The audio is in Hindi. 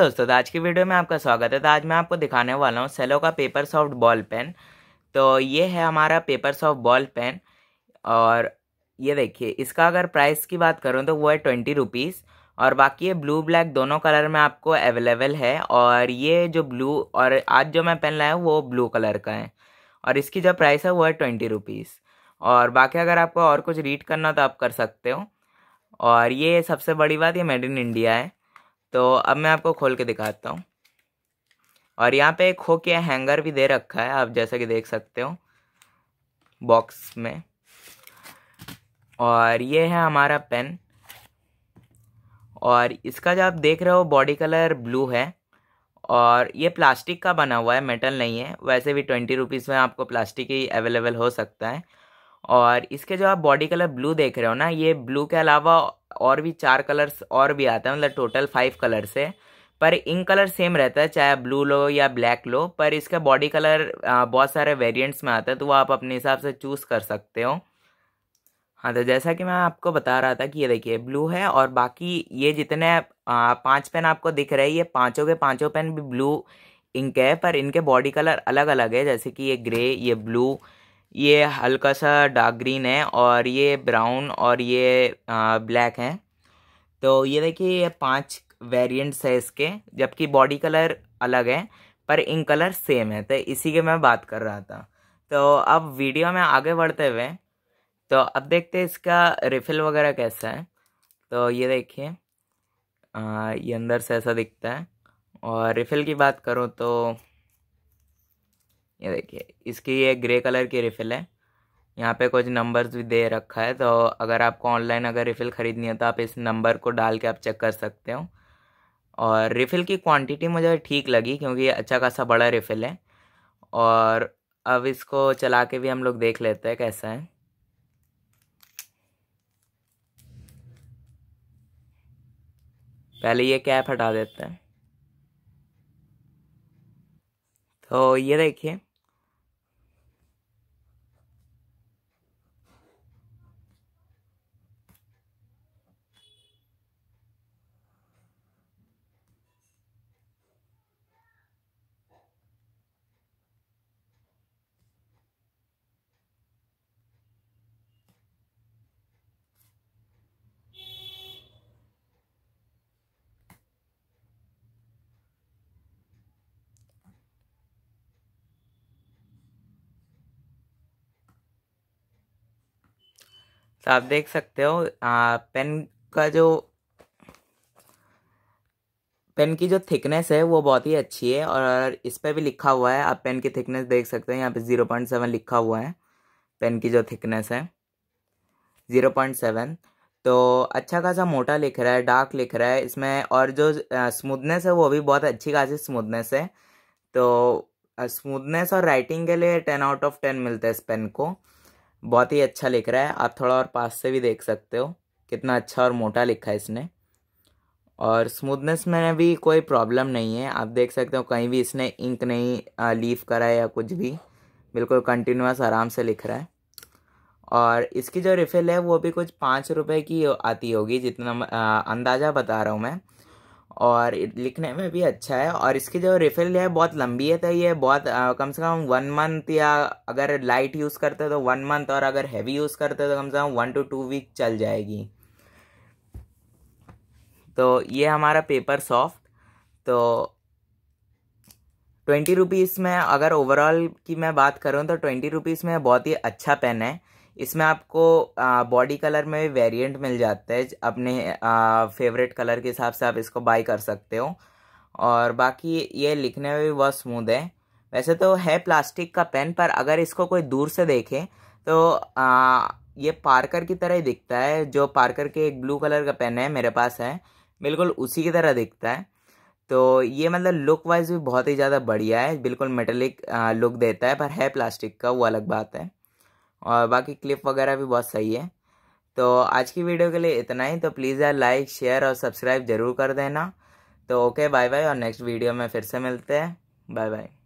दोस्तों तो आज की वीडियो में आपका स्वागत है तो आज मैं आपको दिखाने वाला हूँ सेलो का पेपर सॉफ्ट बॉल पेन तो ये है हमारा पेपर सॉफ्ट बॉल पेन और ये देखिए इसका अगर प्राइस की बात करूँ तो वो है ट्वेंटी रुपीज़ और बाकी ये ब्लू ब्लैक दोनों कलर में आपको अवेलेबल है और ये जो ब्लू और आज जो मैं पेन लाया वो ब्लू कलर का है और इसकी जो प्राइस है वो है ट्वेंटी रुपीज़ और बाकी अगर आपको और कुछ रीड करना तो आप कर सकते हो और ये सबसे बड़ी बात ये मेड इन इंडिया है तो अब मैं आपको खोल के दिखाता हूँ और यहाँ पे एक खो के हैंगर भी दे रखा है आप जैसा कि देख सकते हो बॉक्स में और ये है हमारा पेन और इसका जो आप देख रहे हो बॉडी कलर ब्लू है और ये प्लास्टिक का बना हुआ है मेटल नहीं है वैसे भी ट्वेंटी रुपीज़ में आपको प्लास्टिक ही अवेलेबल हो सकता है और इसके जो आप बॉडी कलर ब्लू देख रहे हो ना ये ब्लू के अलावा और भी चार कलर्स और भी आते हैं मतलब टोटल फाइव कलर्स है पर इंक कलर सेम रहता है चाहे ब्लू लो या ब्लैक लो पर इसका बॉडी कलर बहुत सारे वेरिएंट्स में आता है तो वो आप अपने हिसाब से चूज़ कर सकते हो हाँ तो जैसा कि मैं आपको बता रहा था कि ये देखिए ब्लू है और बाकी ये जितने पांच पेन आपको दिख रहे हैं ये पांचों के पांचों पेन भी ब्लू इंक है पर इनके बॉडी कलर अलग अलग है जैसे कि ये ग्रे ये ब्लू ये हल्का सा डार्क ग्रीन है और ये ब्राउन और ये आ, ब्लैक है तो ये देखिए ये पांच वेरिएंट्स है इसके जबकि बॉडी कलर अलग है पर इन कलर सेम है तो इसी के मैं बात कर रहा था तो अब वीडियो में आगे बढ़ते हुए तो अब देखते हैं इसका रिफिल वगैरह कैसा है तो ये देखिए ये अंदर से ऐसा दिखता है और रिफिल की बात करूँ तो ये देखिए इसकी ये ग्रे कलर की रिफ़िल है यहाँ पे कुछ नंबर्स भी दे रखा है तो अगर आपको ऑनलाइन अगर रिफ़िल ख़रीदनी है तो आप इस नंबर को डाल के आप चेक कर सकते हो और रिफ़िल की क्वांटिटी मुझे ठीक लगी क्योंकि ये अच्छा खासा बड़ा रिफ़िल है और अब इसको चला के भी हम लोग देख लेते हैं कैसा है पहले ये कैप हटा देते हैं तो ये देखिए तो आप देख सकते हो आ, पेन का जो पेन की जो थिकनेस है वो बहुत ही अच्छी है और इस पर भी लिखा हुआ है आप पेन की थिकनेस देख सकते हैं यहाँ पे ज़ीरो पॉइंट सेवन लिखा हुआ है पेन की जो थिकनेस है ज़ीरो पॉइंट सेवन तो अच्छा खासा मोटा लिख रहा है डार्क लिख रहा है इसमें और जो स्मूथनेस है वो भी बहुत अच्छी खासी स्मूथनेस है तो स्मूथनेस और राइटिंग के लिए टेन आउट ऑफ टेन मिलता है इस पेन को बहुत ही अच्छा लिख रहा है आप थोड़ा और पास से भी देख सकते हो कितना अच्छा और मोटा लिखा है इसने और स्मूथनेस में भी कोई प्रॉब्लम नहीं है आप देख सकते हो कहीं भी इसने इंक नहीं लीव करा है या कुछ भी बिल्कुल कंटिन्यूस आराम से लिख रहा है और इसकी जो रिफ़िल है वो भी कुछ पाँच रुपये की आती होगी जितना अंदाज़ा बता रहा हूँ मैं और लिखने में भी अच्छा है और इसकी जो रिफिल है बहुत लंबी है तो ये बहुत आ, कम से कम वन मंथ या अगर लाइट यूज़ करते हो तो वन मंथ और अगर हैवी यूज़ करते हो तो कम से कम वन टू टू वीक चल जाएगी तो ये हमारा पेपर सॉफ्ट तो ट्वेंटी रुपीज़ में अगर ओवरऑल की मैं बात करूँ तो ट्वेंटी रुपीज़ में बहुत ही अच्छा पेन है इसमें आपको बॉडी कलर में भी वेरिएंट मिल जाता है अपने फेवरेट कलर के हिसाब से आप इसको बाई कर सकते हो और बाकी ये लिखने में भी बहुत स्मूद है वैसे तो है प्लास्टिक का पेन पर अगर इसको कोई दूर से देखे तो आ, ये पार्कर की तरह ही दिखता है जो पार्कर के एक ब्लू कलर का पेन है मेरे पास है बिल्कुल उसी की तरह दिखता है तो ये मतलब लुक वाइज भी बहुत ही ज़्यादा बढ़िया है बिल्कुल मेटेलिक लुक देता है पर है प्लास्टिक का वो अलग बात है और बाकी क्लिप वगैरह भी बहुत सही है तो आज की वीडियो के लिए इतना ही तो प्लीज़ यार लाइक शेयर और सब्सक्राइब ज़रूर कर देना तो ओके बाय बाय और नेक्स्ट वीडियो में फिर से मिलते हैं बाय बाय